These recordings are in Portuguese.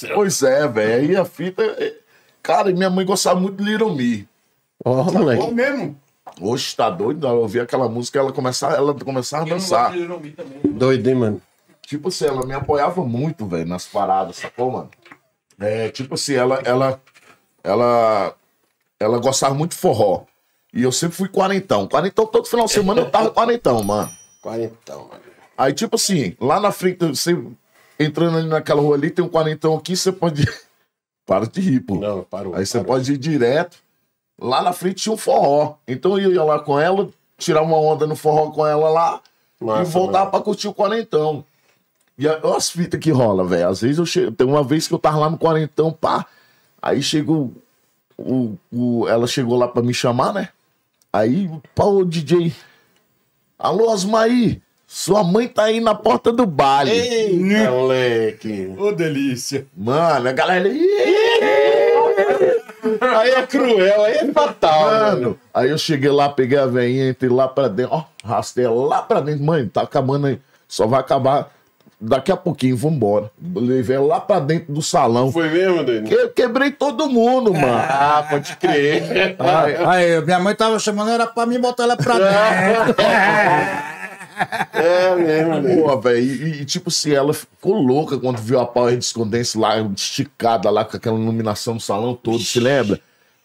céu. Pois é, velho. Aí a fita. É, cara, minha mãe gostava muito de Little Me. Ó, oh, moleque. Bom mesmo. Hoje tá doido, ela ouvia aquela música, ela começava, ela começava a dançar. Doido, hein, mano? Tipo assim, ela me apoiava muito, velho, nas paradas, sacou, mano? É, tipo assim, ela, ela, ela, ela gostava muito de forró. E eu sempre fui quarentão. Quarentão, todo final de semana eu tava quarentão, mano. Quarentão, mano. Aí, tipo assim, lá na frente, você entrando ali naquela rua ali, tem um quarentão aqui, você pode. Para de rir, pô. Não, parou. Aí você parou. pode ir direto. Lá na frente tinha um forró. Então eu ia lá com ela, tirar uma onda no forró com ela lá Nossa, e voltar para curtir o quarentão. E olha as fitas que rola, velho. Às vezes eu chego. Tem uma vez que eu tava lá no quarentão, pá. Aí chegou. O, o, ela chegou lá para me chamar, né? Aí, pá, o DJ. Alô, asmaí sua mãe tá aí na porta do baile. Eita, moleque. Ô, delícia. Mano, a galera. aí é cruel, aí é fatal. Mano, mano. aí eu cheguei lá, peguei a veinha, entrei lá pra dentro. Ó, rastei lá pra dentro. Mãe, tá acabando aí. Só vai acabar daqui a pouquinho, vambora. Levei lá pra dentro do salão. Foi mesmo, Danilo? Que, quebrei todo mundo, mano. Ah, pode crer. Aí, aí, minha mãe tava chamando, era pra mim botar ela pra dentro. É mesmo, né? Pô, velho. E, e, tipo assim, ela ficou louca quando viu a Power Descondência lá, esticada lá, com aquela iluminação no salão todo, se lembra?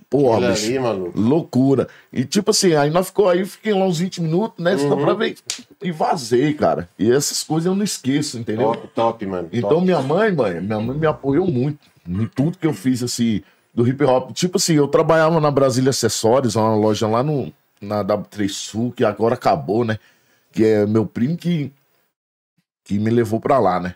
Porra, bicho, ali, mano. loucura. E tipo assim, aí nós ficou aí, fiquei lá uns 20 minutos, né? Uhum. Pra ver, e vazei, cara. E essas coisas eu não esqueço, entendeu? Top, top, mano. Então top. minha mãe, mãe, minha mãe me apoiou muito em tudo que eu fiz, assim, do hip hop. Tipo assim, eu trabalhava na Brasília Acessórios, uma loja lá no, na W3 Sul, que agora acabou, né? que é meu primo que, que me levou para lá, né?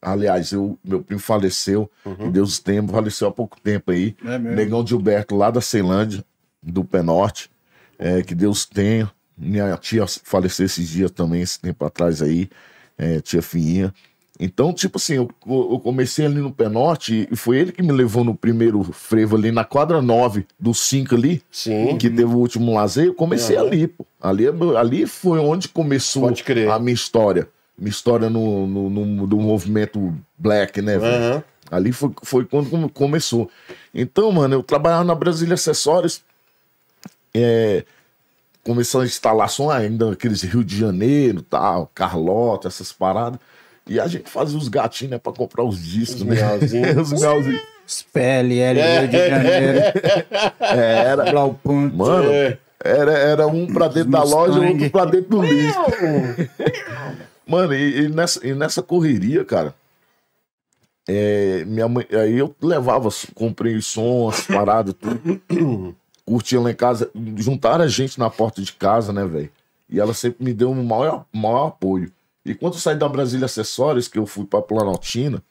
Aliás, eu, meu primo faleceu, uhum. Deus tenha, faleceu há pouco tempo aí. É Negão Gilberto, lá da Ceilândia, do Pé Norte. É, que Deus tenha. Minha tia faleceu esses dias também, esse tempo atrás aí, é, tia Finha. Então, tipo assim, eu, eu, comecei ali no Penote Norte e foi ele que me levou no primeiro frevo ali, na quadra 9 do 5 ali, Sim. que teve o último lazer. Eu comecei uhum. ali, pô. Ali, ali foi onde começou a minha história. Minha história no, no, no do movimento black, né? Uhum. Ali foi, foi quando começou. Então, mano, eu trabalhava na Brasília Acessórios. É, começando a instalação ah, ainda, aqueles Rio de Janeiro, tal, Carlota, essas paradas. E a gente fazia os gatinhos, né, pra comprar os discos, né? os miauzinhos. Os PLL é, Rio de é. Janeiro. É, era. Mano, é. era, era um pra dentro da loja e outro pra dentro do lixo. Mano, e, e, nessa, e nessa correria, cara, é, minha mãe, aí eu levava, comprei som, as paradas, tudo. Curtia lá em casa, juntaram a gente na porta de casa, né, velho? E ela sempre me deu um maior, maior apoio. E quando saí da Brasília Acessórios, que eu fui pra Planaltina,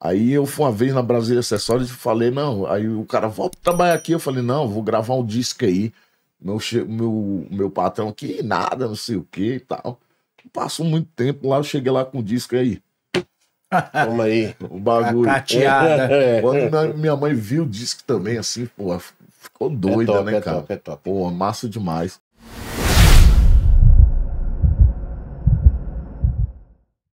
aí eu fui uma vez na Brasília Acessórios e falei, não, aí o cara, volta trabalhar aqui. Eu falei, não, vou gravar um disco aí. Meu, meu, meu patrão aqui, nada, não sei o que e tal. Passou muito tempo lá, eu cheguei lá com o disco aí. Olha aí, o bagulho. Tá a é. Quando minha mãe viu o disco também, assim, pô, ficou é doida, né, é, é top, né, cara? É top, Pô, massa demais.